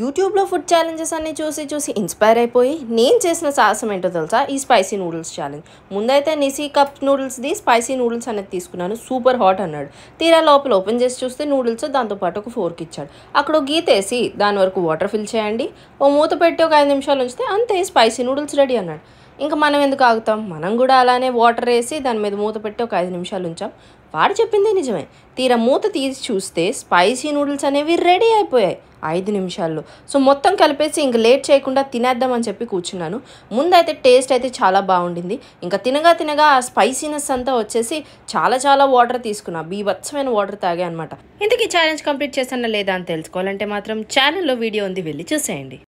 యూట్యూబ్లో food challenges అన్నీ చూసి చూసి ఇన్స్పైర్ అయిపోయి నేను చేసిన సాహసం ఏంటో తెలుసా ఈ స్పైసీ నూడిల్స్ ఛాలెంజ్ ముందైతే నిసీ కప్ నూడిల్స్ది స్పైసీ నూడిల్స్ అనేది తీసుకున్నాను సూపర్ హాట్ అన్నాడు తీరా లోపల ఓపెన్ చేసి చూస్తే నూడిల్స్ దాంతోపాటు ఒక ఫోర్క్ ఇచ్చాడు అక్కడ గీతేసి దాని వరకు వాటర్ ఫిల్ చేయండి ఓ మూత పెట్టి ఒక ఐదు నిమిషాలు ఉంచితే అంతే స్పైసీ నూడిల్స్ రెడీ అన్నాడు ఇంకా మనం ఎందుకు ఆగుతాం మనం కూడా అలానే వాటర్ వేసి దాని మీద మూత పెట్టి ఒక ఐదు నిమిషాలు ఉంచాం వాడు చెప్పింది నిజమే తీరా మూత తీసి చూస్తే స్పైసీ నూడిల్స్ అనేవి రెడీ అయిపోయాయి ఐదు నిమిషాల్లో సో మొత్తం కలిపేసి ఇంక లేట్ చేయకుండా తినేద్దామని చెప్పి కూర్చున్నాను ముందైతే టేస్ట్ అయితే చాలా బాగుండింది ఇంకా తినగా తినగా ఆ స్పైసీనెస్ అంతా వచ్చేసి చాలా చాలా వాటర్ తీసుకున్నా బీభత్సమైన వాటర్ తాగా అనమాట ఇంతకీ ఛాలెంజ్ కంప్లీట్ చేశానా లేదా అని తెలుసుకోవాలంటే మాత్రం ఛానల్లో వీడియో ఉంది వెళ్ళి చూసేయండి